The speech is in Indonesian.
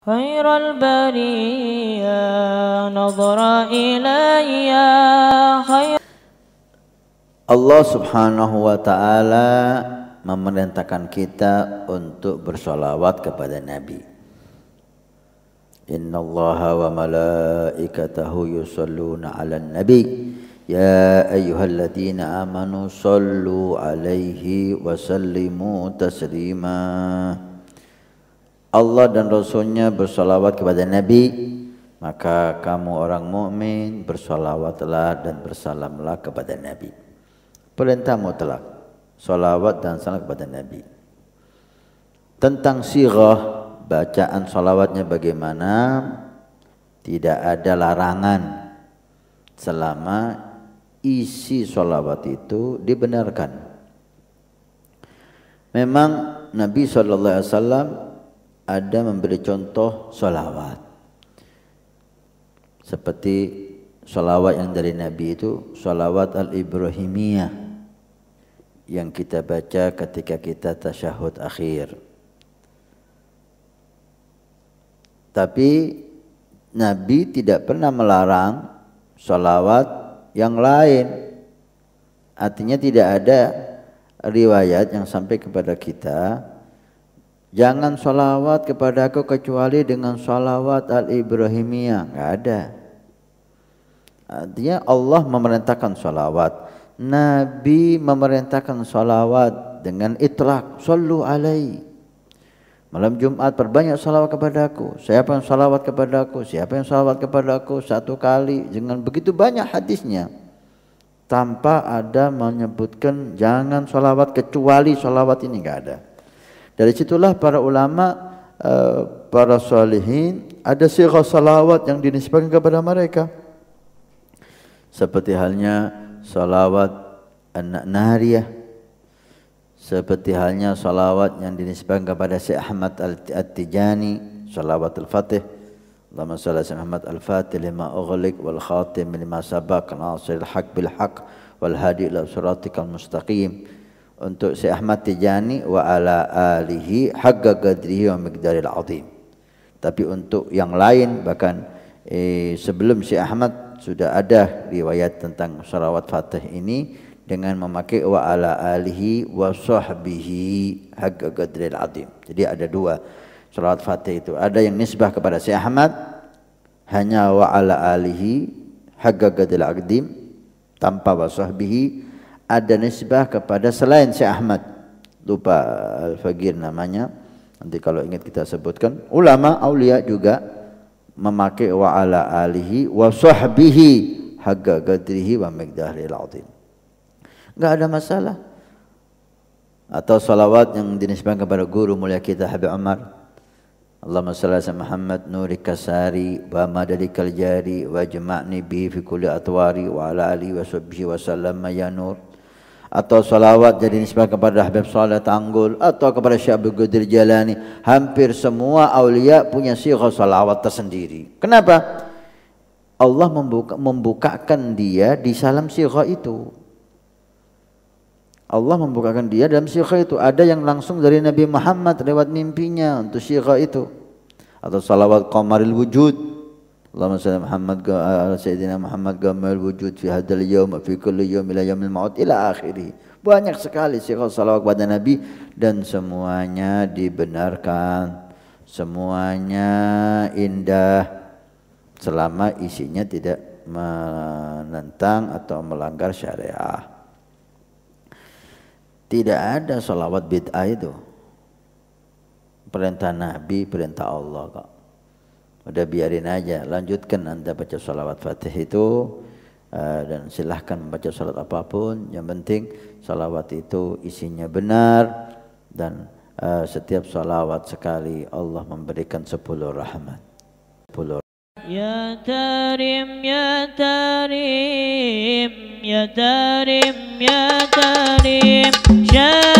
خير البرية نظر إلي خير Allah subhanahu wa ta'ala memerintahkan kita untuk bersolawat kepada Nabi. Inna Allah wa malaikatahu yusalluna ala nabi Ya ayyuhalladzina amanu sallu alaihi wa sallimu taslimah Allah dan Rasulnya bersolawat kepada Nabi maka kamu orang mukmin bersolawatlah dan bersalamlah kepada Nabi perintah mutlak solawat dan salam kepada Nabi tentang sirah bacaan solawatnya bagaimana tidak ada larangan selama isi solawat itu dibenarkan memang Nabi saw ada memberi contoh solawat. Seperti solawat yang dari Nabi itu solawat al-Ibrahimiyah yang kita baca ketika kita tasyahud akhir. Tapi Nabi tidak pernah melarang solawat yang lain. Artinya tidak ada riwayat yang sampai kepada kita Jangan salawat kepada aku kecuali dengan salawat al-Ibrahimiyah. Enggak ada. Artinya Allah memerintahkan salawat. Nabi memerintahkan salawat dengan itlak. Sallu alaihi. Malam Jumat perbanyak salawat kepada aku. Siapa yang salawat kepada aku? Siapa yang salawat kepada aku? Satu kali. Dengan begitu banyak hadisnya. Tanpa ada menyebutkan jangan salawat kecuali salawat ini. Enggak ada. Dari situlah para ulama eh, para salihin ada sirah salawat yang dinisbahkan kepada mereka. Seperti halnya salawat anak nariyah. Seperti halnya salawat yang dinisbahkan kepada Syekh Ahmad Al-Tijani, salawat Al-Fatih. Allahumma salli ala Muhammad Al-Fatih lima ughliq wal khatim lima sabak, nasir al-haq bil-haq wal hadi ila siratikal mustaqim untuk Syekh Ahmad Tijani wa ala alihi haqqa gadrihi wa miqdaril azim. Tapi untuk yang lain bahkan eh, sebelum Syekh Ahmad sudah ada riwayat tentang salawat Fatih ini dengan memakai wa ala alihi wa sahbihi haqqa qadril azim. Jadi ada dua salawat Fatih itu. Ada yang nisbah kepada Syekh Ahmad hanya wa ala alihi haqqa qadril azim tanpa wa sahbihi ada nisbah kepada selain Syekh Ahmad. Lupa Al-Fagir namanya. Nanti kalau ingat kita sebutkan. Ulama aulia juga memakai wa ala alihi wa sahbihi hagga gadrihi wa migdahril la'udin. Enggak ada masalah. Atau salawat yang dinisbahkan kepada guru mulia kita Habib Umar. Allahumma salli ala Muhammad nuri kasari wa madadi kaljari wa jama'ni bihi fi kulli atwari wa ala alihi wa sahbihi wa sallama ya nur atau salawat jadi nisbah kepada Habib Saleh Tanggul atau kepada Syekh Abdul Qadir Jalani hampir semua aulia punya sighah salawat tersendiri kenapa Allah membuka, membukakan dia di salam sighah itu Allah membukakan dia dalam sighah itu ada yang langsung dari Nabi Muhammad lewat mimpinya untuk sighah itu atau salawat qamaril wujud اللهم صل على محمد على سيدنا محمد جمال الوجود في هذا اليوم في كل يوم إلى يوم الموت إلى آخره banyak sekali sih salawat kepada Nabi dan semuanya dibenarkan semuanya indah selama isinya tidak menentang atau melanggar syariah tidak ada salawat bid'ah itu perintah Nabi perintah Allah kok udah biarin aja lanjutkan anda baca salawat fatih itu eh, dan silahkan membaca salat apapun yang penting salawat itu isinya benar dan eh, setiap salawat sekali Allah memberikan sepuluh rahmat sepuluh ya ya ya